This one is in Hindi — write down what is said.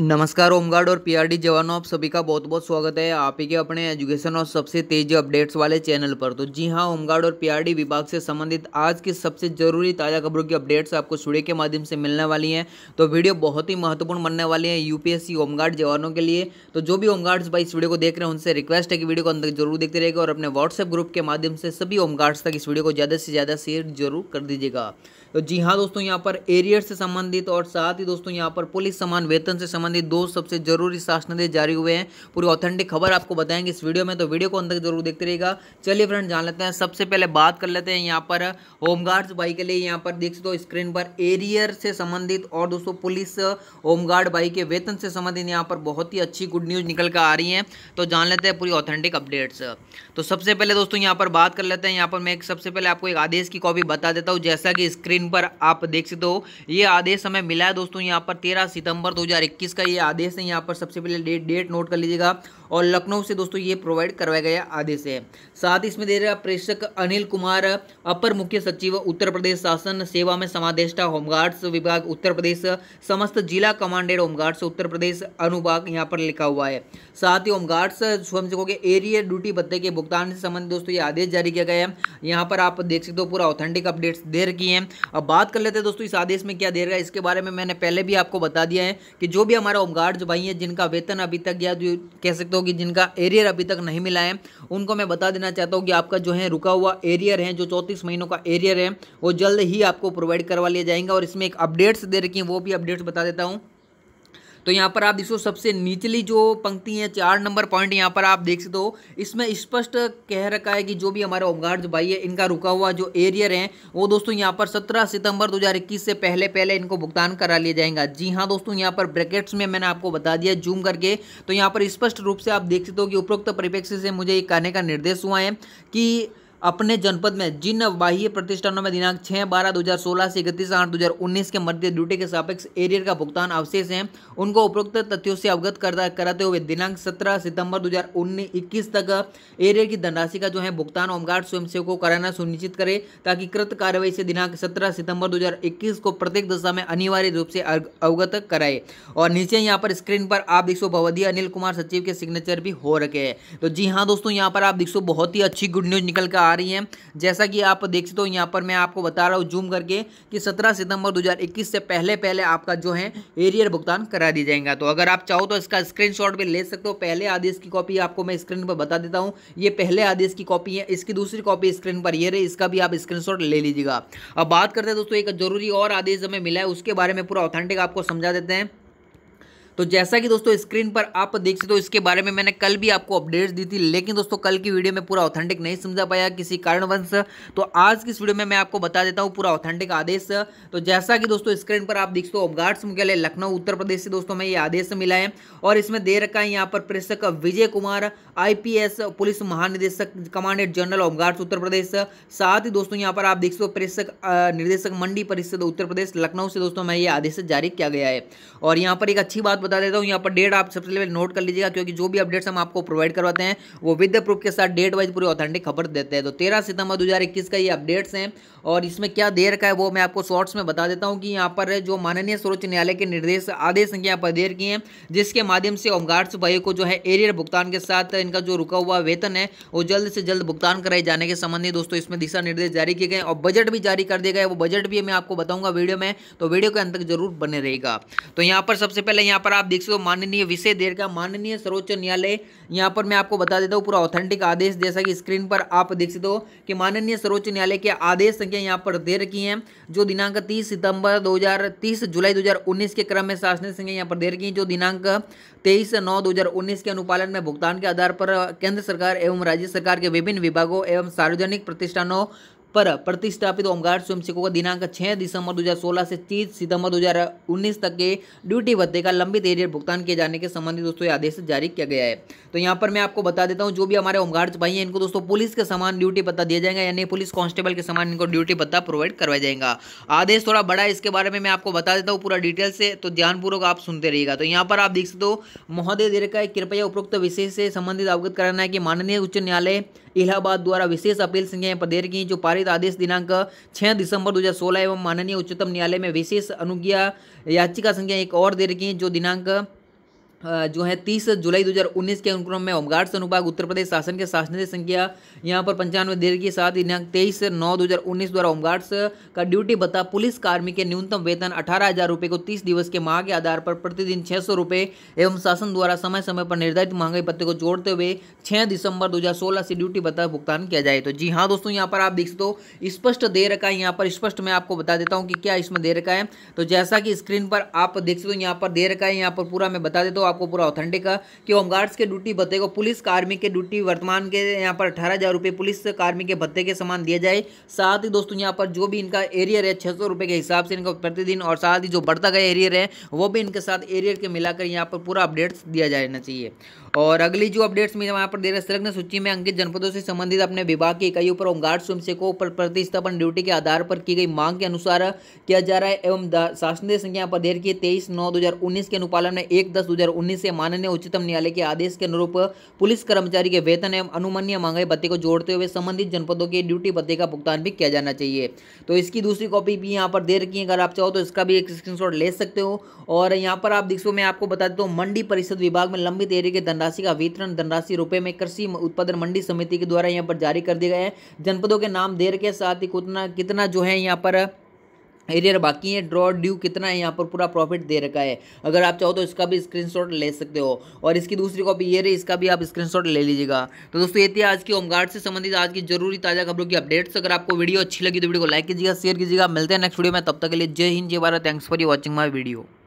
नमस्कार होमगार्ड और पीआरडी जवानों आप सभी का बहुत बहुत स्वागत है आप ही के अपने एजुकेशन और सबसे तेज अपडेट्स वाले चैनल पर तो जी हाँ होमगार्ड और पीआरडी विभाग से संबंधित आज की सबसे जरूरी ताज़ा खबरों की अपडेट्स आपको सूर्य के माध्यम से मिलने वाली हैं तो वीडियो बहुत ही महत्वपूर्ण बनने वाली है यूपीएससी होमगार्ड जवानों के लिए तो जो भी होमगार्ड्स भाई इस वीडियो को देख रहे हैं उनसे रिक्वेस्ट है कि वीडियो को अंदर जरूर देखते रहेगा और अपने व्हाट्सएप ग्रुप के माध्यम से सभी होमगार्ड्स तक इस वीडियो को ज़्यादा से ज़्यादा शेयर जरूर कर दीजिएगा तो जी हाँ दोस्तों यहाँ पर एरियर से संबंधित और साथ ही दोस्तों यहाँ पर पुलिस समान वेतन से संबंधित दो सबसे जरूरी शासन आदेश जारी हुए हैं पूरी ऑथेंटिक खबर आपको बताएंगे इस वीडियो में तो वीडियो को अंत जरूर देखते रहेगा चलिए फ्रेंड जान लेते हैं सबसे पहले बात कर लेते हैं यहाँ पर होमगार्ड्स बाई के लिए यहाँ पर देख सकते हो स्क्रीन पर एरियर से संबंधित और दोस्तों पुलिस होमगार्ड बाई के वेतन से संबंधित यहाँ पर बहुत ही अच्छी गुड न्यूज़ निकल कर आ रही है तो जान लेते हैं पूरी ऑथेंटिक अपडेट्स तो सबसे पहले दोस्तों यहाँ पर बात कर लेते हैं यहाँ पर मैं सबसे पहले आपको एक आदेश की कॉपी बता देता हूँ जैसा कि स्क्रीन पर आप देख सकते हो ये आदेश हमें मिला है दोस्तों यहाँ पर तेरह सितंबर दो इसका ये आदेश है यहाँ पर सबसे पहले डेट डेट नोट कर लीजिएगा और लखनऊ से दोस्तों ये प्रोवाइड करवाया गया आदेश है साथ ही इसमें दे रहा प्रेषक अनिल कुमार अपर मुख्य सचिव उत्तर प्रदेश शासन सेवा में समादेष्टा होमगार्ड्स विभाग उत्तर प्रदेश समस्त जिला कमांडेड होमगार्ड्स उत्तर प्रदेश अनुभाग यहाँ पर लिखा हुआ है साथ ही होमगार्ड्स स्वयंसेवकों के एरियर ड्यूटी भत्ते के भुगतान से संबंधित दोस्तों ये आदेश जारी किया गया है यहाँ पर आप देख सकते हो पूरा ऑथेंटिक अपडेट्स दे रखी हैं अब बात कर लेते हैं दोस्तों इस आदेश में क्या दे रहा है इसके बारे में मैंने पहले भी आपको बता दिया है कि जो भी हमारा होमगार्ड भाई हैं जिनका वेतन अभी तक या जो कह सकते हो होगी जिनका एरियर अभी तक नहीं मिला है उनको मैं बता देना चाहता हूँ कि आपका जो है रुका हुआ एरियर है जो चौंतीस महीनों का एरियर है वो जल्द ही आपको प्रोवाइड करवा लिया जाएगा और इसमें एक अपडेट्स दे रखी हैं वो भी अपडेट्स बता देता हूँ तो यहाँ पर आप देखो सबसे निचली जो पंक्ति है चार नंबर पॉइंट यहाँ पर आप देख सकते हो इसमें स्पष्ट कह रखा है कि जो भी हमारे होमगार्ड भाई है इनका रुका हुआ जो एरियर है वो दोस्तों यहाँ पर सत्रह सितंबर 2021 से पहले पहले इनको भुगतान करा लिया जाएगा जी हाँ दोस्तों यहाँ पर ब्रैकेट्स में मैंने आपको बता दिया जूम करके तो यहाँ पर स्पष्ट रूप से आप देख सकते हो कि उपरोक्त परिप्रेक्ष्य से मुझे ये कहने का निर्देश हुआ है कि अपने जनपद में जिन बाह्य प्रतिष्ठानों में दिनांक 6 बारह 2016 से इकतीस आठ 2019 के मध्य ड्यूटी के सापेक्ष एरियर का भुगतान अवशेष है उनको उपरोक्त तथ्यों से अवगत करता कराते हुए दिनांक 17 सितंबर 2019 21 तक एरियर की धनराशि का जो है भुगतान होमगार्ड स्वयंसेवकों को कराना सुनिश्चित करे ताकि कृत कार्रवाई से दिनांक सत्रह सितंबर दो को प्रत्येक दशा में अनिवार्य रूप से अवगत कराए और नीचे यहाँ पर स्क्रीन पर आप दीक्षो भवदी अनिल कुमार सचिव के सिग्नेचर भी हो रखे हैं तो जी हाँ दोस्तों यहाँ पर आप सो बहुत ही अच्छी गुड न्यूज निकल कर आ रही हैं जैसा कि आप देख सकते हो यहाँ पर मैं आपको बता रहा हूँ जूम करके कि 17 सितंबर 2021 से पहले पहले आपका जो है एरियर भुगतान करा दिया जाएगा तो अगर आप चाहो तो इसका स्क्रीन भी ले सकते हो पहले आदेश की कॉपी आपको मैं स्क्रीन पर बता देता हूँ ये पहले आदेश की कॉपी है इसकी दूसरी कॉपी स्क्रीन पर ये रही इसका भी आप स्क्रीन ले लीजिएगा अब बात करते हैं दोस्तों एक जरूरी और आदेश हमें मिला है उसके बारे में पूरा ऑथेंटिक आपको समझा देते हैं तो जैसा कि दोस्तों स्क्रीन पर आप देख सकते हो इसके बारे में मैंने कल भी आपको अपडेट्स दी थी लेकिन दोस्तों कल की वीडियो में पूरा ऑथेंटिक नहीं समझा पाया किसी कारणवंश तो आज की इस वीडियो में मैं आपको बता देता हूँ पूरा ऑथेंटिक आदेश तो जैसा कि दोस्तों स्क्रीन पर आप देख सकते हो गार्ड्स मुख्यालय लखनऊ उत्तर प्रदेश से दोस्तों में ये आदेश मिला है और इसमें दे रखा है यहाँ पर प्रेषक विजय कुमार आईपीएस पुलिस महानिदेशक commandant general guards Uttar Pradesh साथ ही दोस्तों यहाँ पर आप देख सकते हो प्रेषक निर्देशक मंडी परिषद उत्तर प्रदेश लखनऊ से दोस्तों में ये आदेश जारी किया गया है और यहाँ पर एक अच्छी बात बता देता हूँ यहाँ पर डेट आप सबसे पहले नोट कर लीजिएगा क्योंकि जो भी अपडेट्स हम आपको प्रोवाइड करवाते हैं वो विद प्रूफ के साथ डेट वाइज पूरी ऑथेंटिक खबर देते हैं तो तेरह सितंबर दो का ये अपडेट्स हैं और इसमें क्या दे रखा है वो मैं आपको शॉर्ट्स में बता देता हूँ कि यहाँ पर जो माननीय सर्वोच्च न्यायालय के निर्देश आदेश संख्या यहाँ पर देर किए हैं जिसके माध्यम से होमगार्ड सिपाही को जो है एरियर भुगतान के साथ इनका जो रुका हुआ वेतन है वो जल्द से जल्द भुगतान कराए जाने के संबंधी दोस्तों इसमें दिशा निर्देश जारी किए गए और बजट भी जारी कर दिया गया वो बजट भी मैं आपको बताऊंगा वीडियो में तो वीडियो के अंत तक जरूर बने रहेगा तो यहाँ पर सबसे पहले यहाँ पर पर आप देख सकते हो माननीय विषय देर का माननीय सर्वोच्च न्यायालय यहाँ पर मैं आपको बता देता हूँ पूरा ऑथेंटिक आदेश जैसा कि स्क्रीन पर आप देख सकते हो कि माननीय सर्वोच्च न्यायालय के आदेश संख्या यहाँ पर दे रखी है जो दिनांक तीस सितंबर दो जुलाई दो के क्रम में शासनिक संख्या यहाँ पर दे रखी है जो दिनांक तेईस नौ दो के अनुपालन में भुगतान के आधार पर केंद्र सरकार एवं राज्य सरकार के विभिन्न विभागों एवं सार्वजनिक प्रतिष्ठानों पर प्रतिष्ठापित होमगार्ड स्वयंसेवकों का दिनांक 6 दिसंबर 2016 से 30 सितंबर 2019 तक के ड्यूटी भत्ते का लंबित एरियर भुगतान किए जाने के संबंधित दोस्तों आदेश जारी किया गया है तो यहाँ पर मैं आपको बता देता हूँ जो भी हमारे होमगार्ड्स भाई हैं इनको दोस्तों पुलिस के समान ड्यूटी पत्ता दिया जाएगा यानी पुलिस कांस्टेबल के समान इनको ड्यूटी पत्ता प्रोवाइड करवाया जाएगा आदेश थोड़ा बड़ा है इसके बारे में मैं आपको बता देता हूँ पूरा डिटेल से तो ध्यानपूर्वक आप सुनते रहिएगा तो यहाँ पर आप देख सकते हो महोदय देर का कृपया उपरोक्त विषय से संबंधित अवगत कराना है कि माननीय उच्च न्यायालय इलाहाबाद द्वारा विशेष अपील संख्या पदेर की जो पारित पारित आदेश दिनांक 6 दिसंबर 2016 एवं माननीय उच्चतम न्यायालय में विशेष अनुज्ञा याचिका संख्या एक और दे रखी है जो दिनांक जो है 30 जुलाई 2019 के अनुक्रम में होमगार्ड अनुभाग उत्तर प्रदेश शासन के शासनादेश संख्या यहाँ पर पंचानवे देर के साथ तेईस नौ 2019 द्वारा होमगार्ड्स का ड्यूटी भत्ता पुलिस कार्मिक के न्यूनतम वेतन अठारह हज़ार रुपये को 30 दिवस के माह के आधार पर प्रतिदिन छः सौ रुपये एवं शासन द्वारा समय समय पर निर्धारित महंगाई पत्र को जोड़ते हुए छः दिसंबर दो से ड्यूटी भत्ता भुगतान किया जाए तो जी हाँ दोस्तों यहाँ पर आप देख सकते हो स्पष्ट दे रखा है यहाँ पर स्पष्ट मैं आपको बता देता हूँ कि क्या इसमें दे रखा है तो जैसा कि स्क्रीन पर आप देख सकते हो यहाँ पर दे रखा है यहाँ पर पूरा मैं बता देता हूँ आपको पूरा ऑथेंटिक कि होमगार्ड्स के ड्यूटी भत्ते को पुलिस कार्मिक के ड्यूटी वर्तमान के यहाँ पर अठारह हज़ार रुपये पुलिस कार्मिक के भत्ते के समान दिया जाए साथ ही दोस्तों यहाँ पर जो भी इनका एरियर है छः सौ के हिसाब से इनका प्रतिदिन और साथ ही जो बढ़ता गया एरियर है वो भी इनके साथ एरियर के मिलाकर यहाँ पर पूरा अपडेट्स दिया जाना चाहिए और अगली जो अपडेट्स में यहाँ पर दे रहे संलग्न सूची में अंकित जनपदों से संबंधित अपने विभाग की इकाइयों पर होमगार्ड स्वयंसेवकों पर प्रतिस्थापन ड्यूटी के आधार पर की गई मांग के अनुसार किया जा रहा है एवं शासन संख्या पर देर की तेईस नौ दो के अनुपालन में एक दस दो उन्नीस से माननीय उच्चतम न्यायालय के आदेश के अनुरूप पुलिस कर्मचारी के वेतन एवं अनुमन्य मांगे भत्ते को जोड़ते हुए संबंधित जनपदों के ड्यूटी भत्ते का भुगतान भी किया जाना चाहिए तो इसकी दूसरी कॉपी भी यहाँ पर दे रखी है अगर आप चाहो तो इसका भी एक स्क्रीन ले सकते हो और यहाँ पर आप देखो मैं आपको बता देता हूँ मंडी परिषद विभाग में लंबित एरिए के धनराशि का वितरण धनराशि रुपये में कृषि उत्पादन मंडी समिति के द्वारा यहाँ पर जारी कर दिया गया है जनपदों के नाम दे रखे साथ ही कितना कितना जो है यहाँ पर एरियर बाकी है ड्रॉ ड्यू कितना है यहाँ पर पूरा प्रॉफिट दे रखा है अगर आप चाहो तो इसका भी स्क्रीनशॉट ले सकते हो और इसकी दूसरी कॉपी ये रही इसका भी आप स्क्रीनशॉट ले लीजिएगा तो दोस्तों ये थी आज की होमगार्ड से संबंधित आज की जरूरी ताज़ा खबरों की अपडेट्स अगर आपको वीडियो अच्छी लगी तो वीडियो को लाइक कीजिएगा शेयर कीजिएगा मिलते हैं नेक्स्ट वीडियो में तब तक के लिए जय हिंद जय Bharat thanks for you watching my video